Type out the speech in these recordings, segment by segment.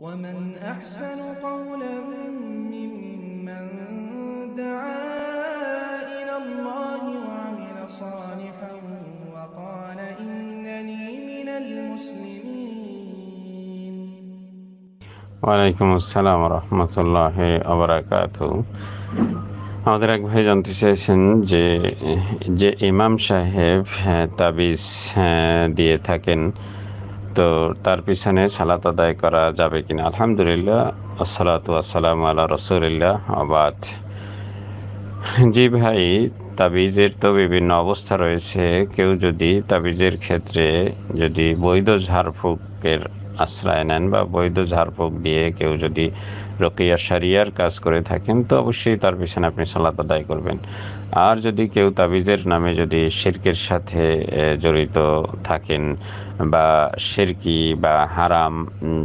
ومن أحسن قولا ممن دعا إلى الله وعمل صالحا وقال إنني من المسلمين وعليكم السلام ورحمة الله وبركاته আমাদের এক ভাই জানতে চাইছেন যে যে ইমাম সাহেব তাবিজ দিয়ে থাকেন তো তার পিছনে সালাত আদায় করা যাবে কিনা আলহামদুলিল্লাহ আসসালাত আসসালাম আল্লাহ রসুলিল্লাহ আবাদ জি ভাই তাবিজের তো বিভিন্ন অবস্থা রয়েছে কেউ যদি তাবিজের ক্ষেত্রে যদি বৈধ ঝাড়ফুঁকের আশ্রয় নেন বা বৈধ ঝাড়ফুঁক দিয়ে কেউ যদি রকিয়া সারিয়ার কাজ করে থাকেন তো অবশ্যই তার পিছনে আপনি সালাত আদায় করবেন আর যদি কেউ তাবিজের নামে যদি শিরকের সাথে জড়িত থাকেন বা শিরকি বা হারাম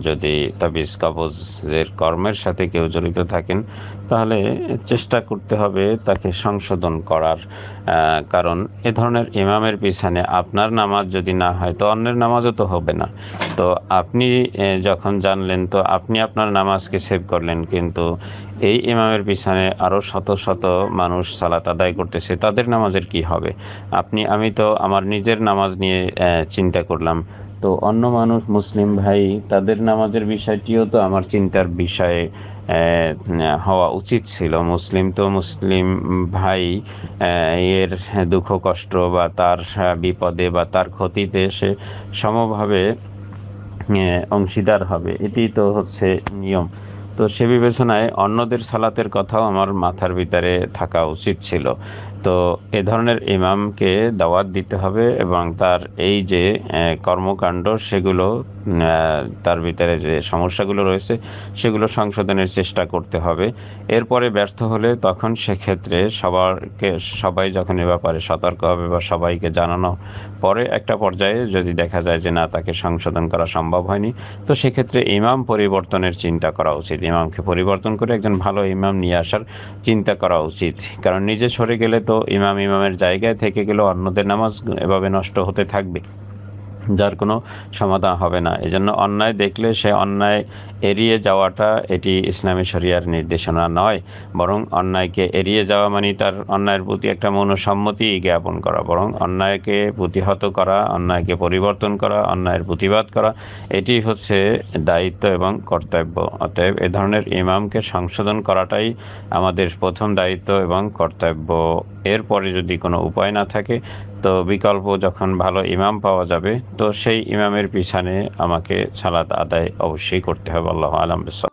যদি তাবিজ কবজের কর্মের সাথে কেউ জড়িত থাকেন তাহলে চেষ্টা করতে হবে তাকে সংশোধন করার কারণ এ ধরনের ইমামের পিছনে আপনার নামাজ যদি না হয় তো অন্যের নামাজও তো হবে না তো আপনি যখন জানলেন তো আপনি আপনার নামাজকে সেভ করলেন কিন্তু এই ইমামের পিছনে আরও শত শত মানুষ সালাত আদায় করতেছে তাদের নামাজের কি হবে আপনি আমি তো আমার নিজের নামাজ নিয়ে চিন্তা করলাম তো অন্য মানুষ মুসলিম ভাই তাদের নামাজের বিষয়টিও তো আমার চিন্তার বিষয়ে হওয়া উচিত ছিল মুসলিম তো মুসলিম ভাই এর দুঃখ কষ্ট বা তার বিপদে বা তার ক্ষতিতে সে সমভাবে অংশীদার হবে এটি তো হচ্ছে নিয়ম তো সে বিবেচনায় অন্যদের সালাতের কথাও আমার মাথার ভিতরে থাকা উচিত ছিল তো এ ধরনের ইমামকে দাওয়াত দিতে হবে এবং তার এই যে কর্মকাণ্ড সেগুলো তার ভিতরে যে সমস্যাগুলো রয়েছে সেগুলো সংশোধনের চেষ্টা করতে হবে এরপরে ব্যর্থ হলে তখন সেক্ষেত্রে সবারকে সবাই যখন এ ব্যাপারে সতর্ক হবে বা সবাইকে জানানো পরে একটা পর্যায়ে যদি দেখা যায় যে না তাকে সংশোধন করা সম্ভব হয়নি তো সেক্ষেত্রে ইমাম পরিবর্তনের চিন্তা করা উচিত ইমামকে পরিবর্তন করে একজন ভালো ইমাম নিয়ে আসার চিন্তা করা উচিত কারণ নিজে সরে গেলে তো ইমাম ইমামের জায়গায় থেকে গেলে অন্যদের নামাজ এভাবে নষ্ট হতে থাকবে যার কোনো সমাধান হবে না এজন্য অন্যায় দেখলে সে অন্যায় এড়িয়ে যাওয়াটা এটি ইসলামী শরিয়ার নির্দেশনা নয় বরং অন্যায়কে এড়িয়ে যাওয়া মানে তার অন্যায়ের প্রতি একটা মনোসম্মতি জ্ঞাপন করা বরং অন্যায়কে প্রতিহত করা অন্যায়কে পরিবর্তন করা অন্যায়ের প্রতিবাদ করা এটি হচ্ছে দায়িত্ব এবং কর্তব্য অতএব এ ধরনের ইমামকে সংশোধন করাটাই আমাদের প্রথম দায়িত্ব এবং কর্তব্য এরপরে যদি কোনো উপায় না থাকে তো বিকল্প যখন ভালো ইমাম পাওয়া যাবে তো সেই ইমামের পিছনে আমাকে সালাত আদায় অবশ্যই করতে হবে আল্লাহ আলম